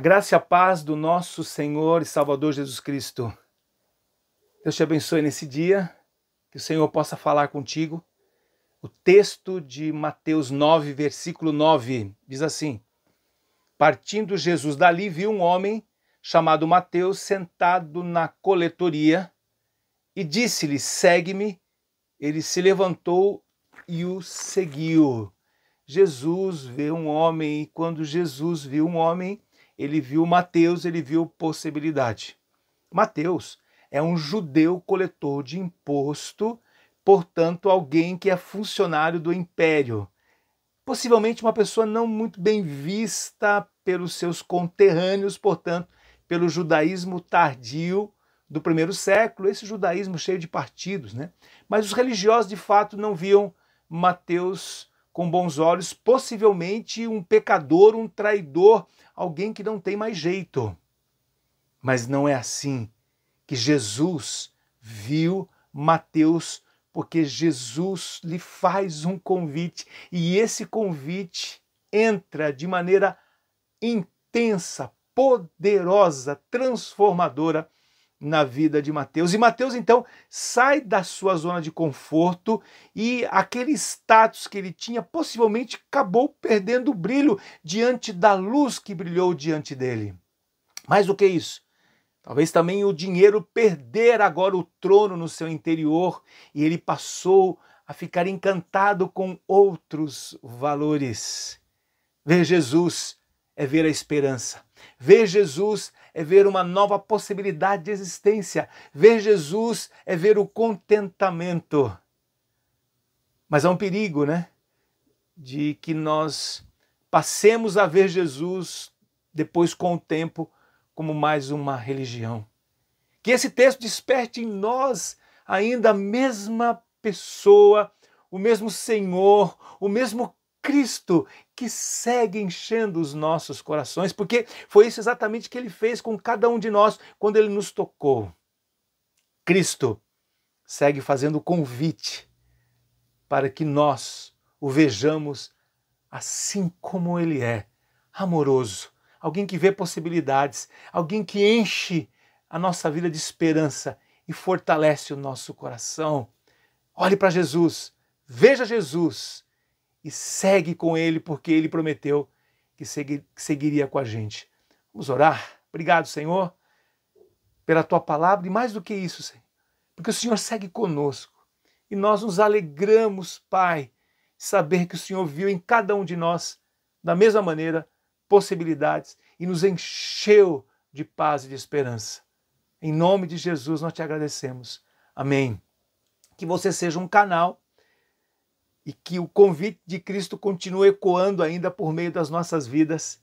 A graça e a paz do nosso Senhor e Salvador Jesus Cristo. Deus te abençoe nesse dia, que o Senhor possa falar contigo. O texto de Mateus 9, versículo 9, diz assim: Partindo Jesus dali, viu um homem chamado Mateus sentado na coletoria e disse-lhe: Segue-me. Ele se levantou e o seguiu. Jesus vê um homem, e quando Jesus viu um homem, ele viu Mateus, ele viu possibilidade. Mateus é um judeu coletor de imposto, portanto, alguém que é funcionário do império. Possivelmente uma pessoa não muito bem vista pelos seus conterrâneos, portanto, pelo judaísmo tardio do primeiro século, esse judaísmo cheio de partidos, né? Mas os religiosos de fato não viam Mateus com bons olhos, possivelmente um pecador, um traidor, alguém que não tem mais jeito. Mas não é assim que Jesus viu Mateus, porque Jesus lhe faz um convite e esse convite entra de maneira intensa, poderosa, transformadora na vida de Mateus. E Mateus então sai da sua zona de conforto e aquele status que ele tinha possivelmente acabou perdendo o brilho diante da luz que brilhou diante dele. Mais do que isso, talvez também o dinheiro perder agora o trono no seu interior e ele passou a ficar encantado com outros valores. Ver Jesus é ver a esperança. Ver Jesus é ver uma nova possibilidade de existência. Ver Jesus é ver o contentamento. Mas há um perigo, né? De que nós passemos a ver Jesus depois com o tempo como mais uma religião. Que esse texto desperte em nós ainda a mesma pessoa, o mesmo Senhor, o mesmo Cristo que segue enchendo os nossos corações, porque foi isso exatamente que ele fez com cada um de nós quando ele nos tocou. Cristo segue fazendo o convite para que nós o vejamos assim como ele é, amoroso, alguém que vê possibilidades, alguém que enche a nossa vida de esperança e fortalece o nosso coração. Olhe para Jesus, veja Jesus e segue com ele, porque ele prometeu que seguiria com a gente. Vamos orar. Obrigado, Senhor, pela tua palavra e mais do que isso, Senhor, porque o Senhor segue conosco e nós nos alegramos, Pai, de saber que o Senhor viu em cada um de nós, da mesma maneira, possibilidades e nos encheu de paz e de esperança. Em nome de Jesus nós te agradecemos. Amém. Que você seja um canal e que o convite de Cristo continue ecoando ainda por meio das nossas vidas,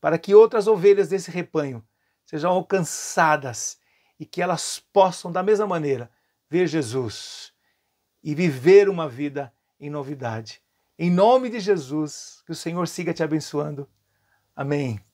para que outras ovelhas desse rebanho sejam alcançadas e que elas possam, da mesma maneira, ver Jesus e viver uma vida em novidade. Em nome de Jesus, que o Senhor siga te abençoando. Amém.